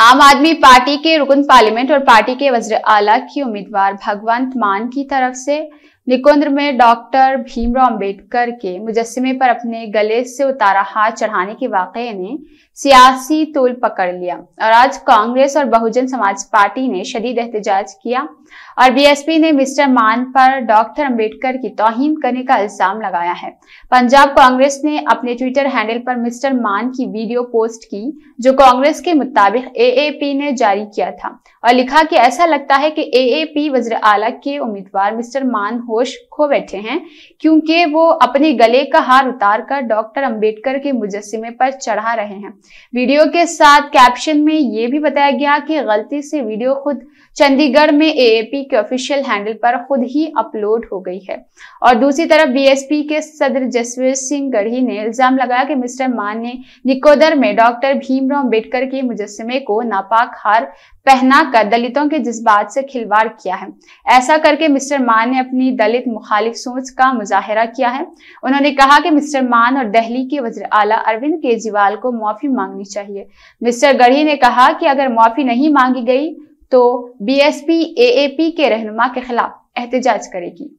आम आदमी पार्टी के रुकन पार्लियामेंट और पार्टी के वज्र आला की उम्मीदवार भगवंत मान की तरफ से निकुंद्र में डॉक्टर भीमराव अंबेडकर के मुजस्मे पर अपने गले से उतारा हाथ चढ़ाने के वाकये ने सियासी तोल पकड़ लिया और आज कांग्रेस और बहुजन समाज पार्टी ने शदीद एहतजाज किया और बीएसपी ने मिस्टर मान पर डॉक्टर अंबेडकर की तोहिन करने का इल्जाम लगाया है पंजाब कांग्रेस ने अपने ट्विटर हैंडल पर मिस्टर मान की वीडियो पोस्ट की जो कांग्रेस के मुताबिक एएपी ने जारी किया था और लिखा कि ऐसा लगता है कि एएपी वजर आला के उम्मीदवार मिस्टर मान हो होश खो बैठे हैं क्योंकि वो अपने गले का हार उतार कर डॉक्टर अम्बेडकर के मुजस्मे पर चढ़ा रहे हैं वीडियो के साथ कैप्शन में ये भी बताया गया कि गलती से वीडियो खुद चंडीगढ़ में ए के ऑफिशियल हैंडल पर खुद ही अपलोड हो गई है और दूसरी तरफ बी के सदर जसवीर सिंह गढ़ी ने इल्जाम लगाया कि मिस्टर मान ने निकोदर में डॉक्टर भीमराव अम्बेडकर के मुजस्मे को नापाक हार पहना कर दलितों के जज्बात से खिलवाड़ किया है ऐसा करके मिस्टर मान ने अपनी दलित मुखालिफ सोच का मुजाहरा किया है उन्होंने कहा कि मिस्टर मान और दहली के वजर आला अरविंद केजरीवाल को माफी मांगनी चाहिए मिस्टर गढ़ी ने कहा कि अगर माफी नहीं मांगी गई तो बीएसपी एएपी के रहनुमा के खिलाफ एहतजाज करेगी